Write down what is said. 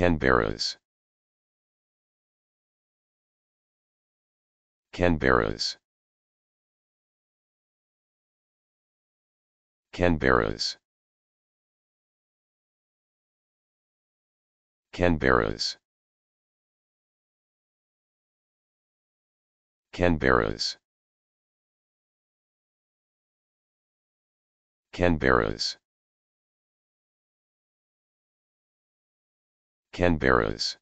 Canberras Canberras Canberras Canberras Canberras Canberras Canberras